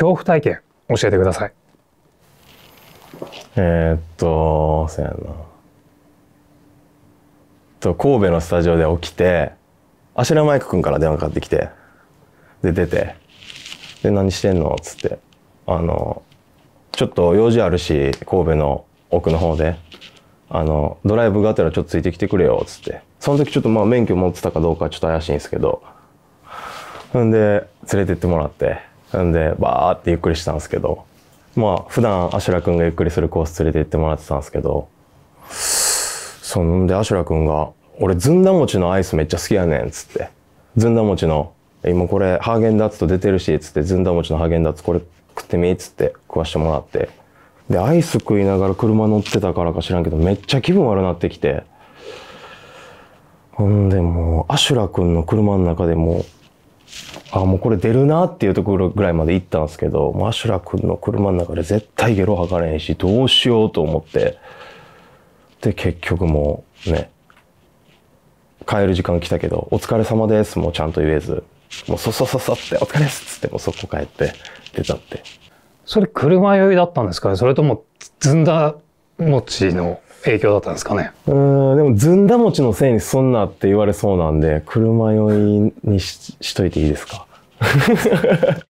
恐怖体験教えてくださいえー、っとそうやなと神戸のスタジオで起きて芦田舞子君から電話かかってきてで出てで何してんのっつってあのちょっと用事あるし神戸の奥の方であのドライブがてらちょっとついてきてくれよっつってその時ちょっとまあ免許持ってたかどうかちょっと怪しいんですけどんで連れてってもらってなんで、バーってゆっくりしたんですけど、まあ、普段、アシュラ君がゆっくりするコース連れて行ってもらってたんですけど、そんで、アシュラ君が、俺、ずんだ餅のアイスめっちゃ好きやねん、つって。ずんだ餅の、今これ、ハーゲンダッツと出てるし、つって、ずんだ餅のハーゲンダッツこれ食ってみ、つって食わしてもらって。で、アイス食いながら車乗ってたからか知らんけど、めっちゃ気分悪なってきて。ほんで、もう、アシュラ君の車の中でもう、あもうこれ出るなっていうところぐらいまで行ったんですけど、マシュラ君の車の中で絶対ゲロ吐かれへんし、どうしようと思って、で、結局もうね、帰る時間来たけど、お疲れ様です、もうちゃんと言えず、もうそそそそって、お疲れっすっつって、もうそこ帰って、出たって。それ車酔いだったんですかそれとも、ずんだ餅の影響だったんですかねうんでもずんだ餅のせいにすんなって言われそうなんで車酔いにししといていいですか